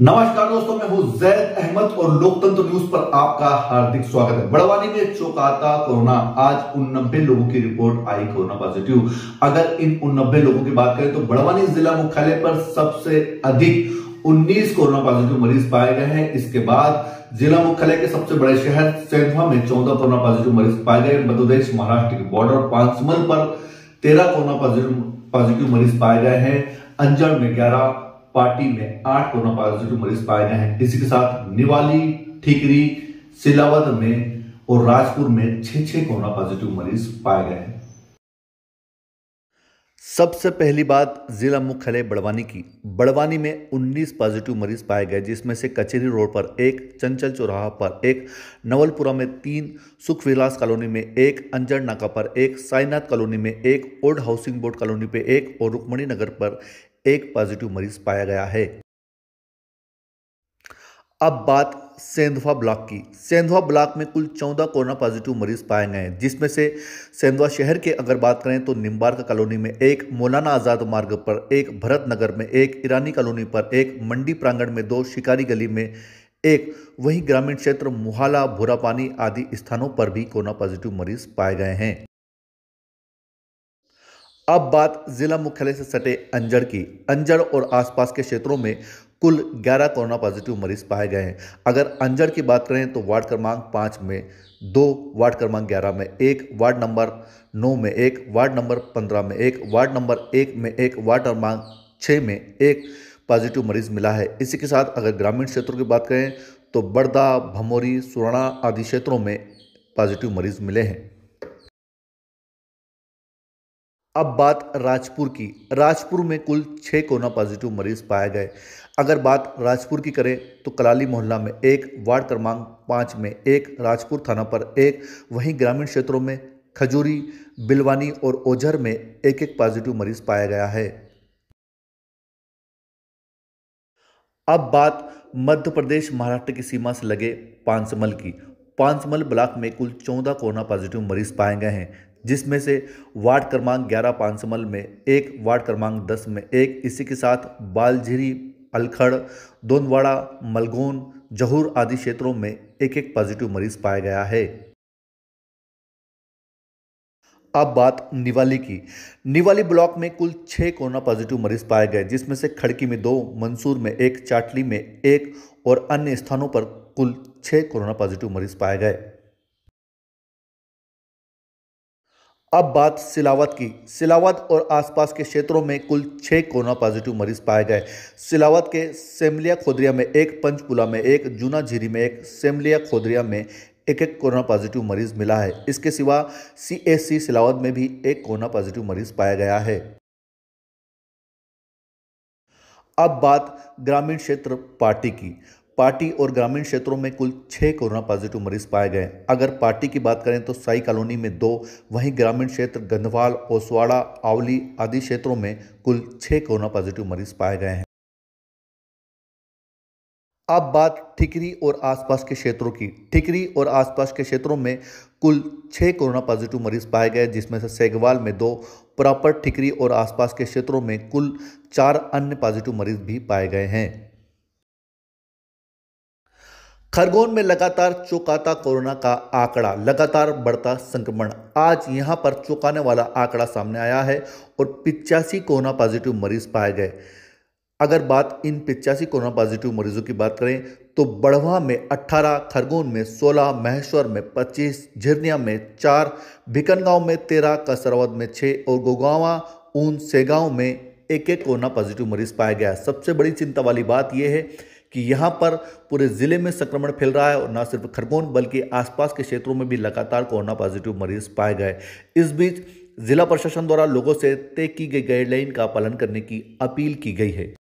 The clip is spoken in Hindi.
नमस्कार दोस्तों मैं हूं जैद अहमद और लोकतंत्र न्यूज पर आपका हार्दिक स्वागत है बड़वानी में चौकाता कोरोना आज उननबे लोगों की रिपोर्ट आई कोरोना पॉजिटिव अगर इन उननबे लोगों की बात करें तो बड़वानी जिला मुख्यालय पर सबसे अधिक 19 कोरोना पॉजिटिव मरीज पाए गए हैं इसके बाद जिला मुख्यालय के सबसे बड़े शहर सेंधा में चौदह कोरोना पॉजिटिव मरीज पाए गए मध्यप्रदेश महाराष्ट्र के बॉर्डर पांचमल पर तेरह कोरोना पॉजिटिव मरीज पाए गए हैं अंजड़ में ग्यारह पार्टी में आठ कोरोना पॉजिटिव मरीज पाए गए हैं इसी के साथ निवाली ठीकरी सिलावद में और राजपुर में छह छह कोरोना पॉजिटिव मरीज पाए गए हैं सबसे पहली बात जिला मुख्यालय बड़वानी की बड़वानी में 19 पॉजिटिव मरीज पाए गए जिसमें से कचेरी रोड पर एक चंचल चौराहा पर एक नवलपुरा में तीन सुखविलास कॉलोनी में एक अंजर नाका पर एक साईनाथ कॉलोनी में एक ओल्ड हाउसिंग बोर्ड कॉलोनी पे एक और रुक्मणी नगर पर एक पॉजिटिव मरीज पाया गया है अब बात सेंधवा ब्लॉक की सेंधवा ब्लॉक में कुल चौदह कोरोना पॉजिटिव मरीज पाए गए हैं जिसमें से सेंधवा शहर के अगर बात करें तो निम्बार्क कॉलोनी में एक मौलाना आज़ाद मार्ग पर एक भरत नगर में एक ईरानी कॉलोनी पर एक मंडी प्रांगण में दो शिकारी गली में एक वहीं ग्रामीण क्षेत्र मुहाला भूरापानी आदि स्थानों पर भी कोरोना पॉजिटिव मरीज पाए गए हैं अब बात जिला मुख्यालय से सटे अंजड़ की अंजड़ और आसपास के क्षेत्रों में कुल 11 कोरोना पॉजिटिव मरीज पाए गए हैं अगर अंजड़ की बात करें तो वार्ड क्रमांक पाँच में दो वार्ड क्रमांक ग्यारह में एक वार्ड नंबर नौ में एक वार्ड नंबर पंद्रह में एक वार्ड नंबर एक में एक वार्ड क्रमांक छः में एक पॉजिटिव मरीज मिला है इसी के साथ अगर ग्रामीण क्षेत्रों की बात करें तो बड़दा भमोरी सुरणा आदि क्षेत्रों में पॉजिटिव मरीज मिले हैं अब बात राजपुर की राजपुर में कुल छः कोरोना पॉजिटिव मरीज पाए गए अगर बात राजपुर की करें तो कलाली मोहल्ला में एक वार्ड क्रमांक पाँच में एक राजपुर थाना पर एक वहीं ग्रामीण क्षेत्रों में खजूरी बिलवानी और ओझर में एक एक पॉजिटिव मरीज पाया गया है अब बात मध्य प्रदेश महाराष्ट्र की सीमा से लगे पांचमल की पांचमल ब्लॉक में कुल चौदह कोरोना पॉजिटिव मरीज पाए गए हैं जिसमें से वार्ड क्रमांक ग्यारह पांचमल में एक वार्ड क्रमांक दस में एक इसी के साथ बालझिरी अलखड़ दोनवाड़ा मलगोन जहूर आदि क्षेत्रों में एक एक पॉजिटिव मरीज पाया गया है अब बात निवाली की निवाली ब्लॉक में कुल छः कोरोना पॉजिटिव मरीज पाए गए जिसमें से खड़की में दो मंसूर में एक चाटली में एक और अन्य स्थानों पर कुल छः कोरोना पॉजिटिव मरीज पाए गए अब बात सिलावत की सिलावत और आसपास के क्षेत्रों में कुल छः कोरोना पॉजिटिव मरीज पाए गए सिलावत के सेमलिया खोदरिया में एक पंचकुला में एक जूना झिरी में एक सेमलिया खोदरिया में एक एक कोरोना पॉजिटिव मरीज मिला है इसके सिवा सीएससी सिलावत में भी एक कोरोना पॉजिटिव मरीज पाया गया है अब बात ग्रामीण क्षेत्र पार्टी की पार्टी और ग्रामीण क्षेत्रों में कुल छः कोरोना पॉजिटिव मरीज पाए गए अगर पार्टी की बात करें तो साई कॉलोनी में दो वहीं ग्रामीण क्षेत्र गंधवाल ओसवाड़ा आवली आदि क्षेत्रों में कुल छः कोरोना पॉजिटिव मरीज पाए गए हैं अब बात ठिकरी और आसपास के क्षेत्रों की ठिकरी और आसपास के क्षेत्रों में कुल छः कोरोना पॉजिटिव मरीज पाए गए जिसमें से सेगवाल में दो प्रॉपर ठिकरी और आसपास के क्षेत्रों में कुल चार अन्य पॉजिटिव मरीज भी पाए गए हैं खरगोन में लगातार चौकाता कोरोना का आंकड़ा लगातार बढ़ता संक्रमण आज यहां पर चौंकाने वाला आंकड़ा सामने आया है और पिचासी कोरोना पॉजिटिव मरीज पाए गए अगर बात इन पिचासी कोरोना पॉजिटिव मरीजों की बात करें तो बढ़वा में 18, खरगोन में 16, महेश्वर में 25, झिरनिया में 4, भिकनगांव में 13, कसरावद में 6 और गोगावा ऊन सेगांव में एक एक कोरोना पॉजिटिव मरीज पाया गया सबसे बड़ी चिंता वाली बात यह है कि यहाँ पर पूरे ज़िले में संक्रमण फैल रहा है और न सिर्फ खरगोन बल्कि आसपास के क्षेत्रों में भी लगातार कोरोना पॉजिटिव मरीज पाए गए इस बीच जिला प्रशासन द्वारा लोगों से तय की गई गाइडलाइन का पालन करने की अपील की गई है